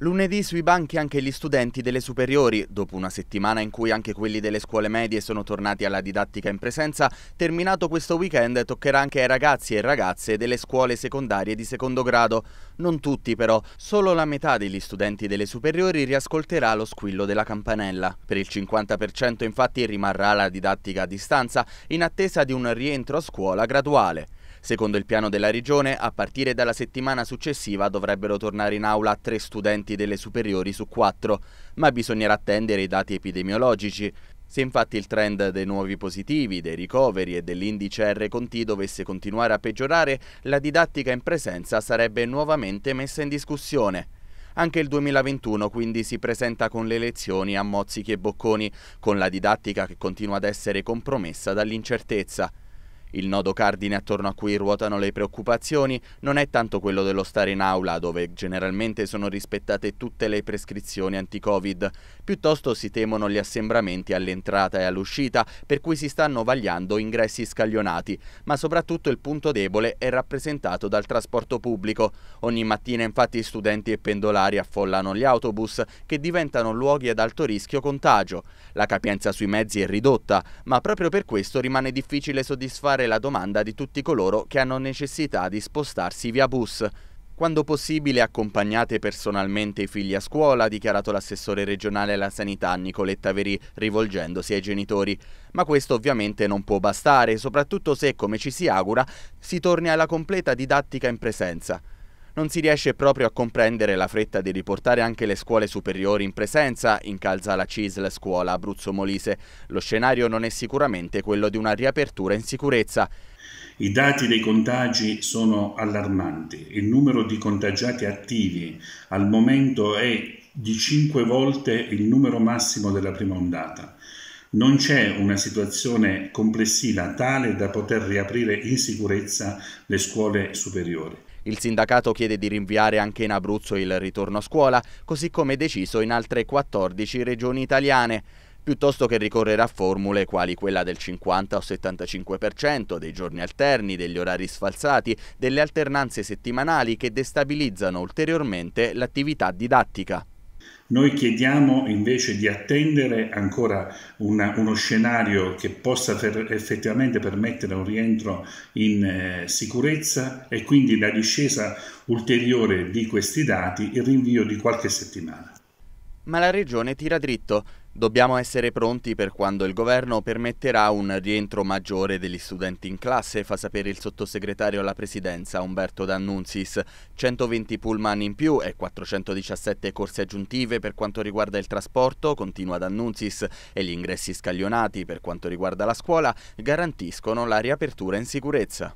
Lunedì sui banchi anche gli studenti delle superiori, dopo una settimana in cui anche quelli delle scuole medie sono tornati alla didattica in presenza, terminato questo weekend toccherà anche ai ragazzi e ragazze delle scuole secondarie di secondo grado. Non tutti però, solo la metà degli studenti delle superiori riascolterà lo squillo della campanella. Per il 50% infatti rimarrà la didattica a distanza, in attesa di un rientro a scuola graduale. Secondo il piano della regione, a partire dalla settimana successiva dovrebbero tornare in aula tre studenti studenti delle superiori su quattro, ma bisognerà attendere i dati epidemiologici. Se infatti il trend dei nuovi positivi, dei ricoveri e dell'indice R Conti dovesse continuare a peggiorare, la didattica in presenza sarebbe nuovamente messa in discussione. Anche il 2021 quindi si presenta con le lezioni a mozzichi e bocconi, con la didattica che continua ad essere compromessa dall'incertezza. Il nodo cardine attorno a cui ruotano le preoccupazioni non è tanto quello dello stare in aula, dove generalmente sono rispettate tutte le prescrizioni anti-Covid, piuttosto si temono gli assembramenti all'entrata e all'uscita, per cui si stanno vagliando ingressi scaglionati, ma soprattutto il punto debole è rappresentato dal trasporto pubblico. Ogni mattina infatti studenti e pendolari affollano gli autobus, che diventano luoghi ad alto rischio contagio. La capienza sui mezzi è ridotta, ma proprio per questo rimane difficile soddisfare aumentare la domanda di tutti coloro che hanno necessità di spostarsi via bus. Quando possibile accompagnate personalmente i figli a scuola, ha dichiarato l'assessore regionale alla sanità Nicoletta Verì, rivolgendosi ai genitori. Ma questo ovviamente non può bastare, soprattutto se, come ci si augura, si torni alla completa didattica in presenza non si riesce proprio a comprendere la fretta di riportare anche le scuole superiori in presenza, incalza la CISL Scuola Abruzzo Molise. Lo scenario non è sicuramente quello di una riapertura in sicurezza. I dati dei contagi sono allarmanti, il numero di contagiati attivi al momento è di 5 volte il numero massimo della prima ondata. Non c'è una situazione complessiva tale da poter riaprire in sicurezza le scuole superiori. Il sindacato chiede di rinviare anche in Abruzzo il ritorno a scuola, così come deciso in altre 14 regioni italiane piuttosto che ricorrere a formule quali quella del 50 o 75%, dei giorni alterni, degli orari sfalsati, delle alternanze settimanali che destabilizzano ulteriormente l'attività didattica. Noi chiediamo invece di attendere ancora una, uno scenario che possa per, effettivamente permettere un rientro in eh, sicurezza e quindi la discesa ulteriore di questi dati, il rinvio di qualche settimana ma la regione tira dritto. Dobbiamo essere pronti per quando il governo permetterà un rientro maggiore degli studenti in classe, fa sapere il sottosegretario alla presidenza Umberto D'Annunzis. 120 pullman in più e 417 corse aggiuntive per quanto riguarda il trasporto, continua D'Annunzis, e gli ingressi scaglionati per quanto riguarda la scuola garantiscono la riapertura in sicurezza.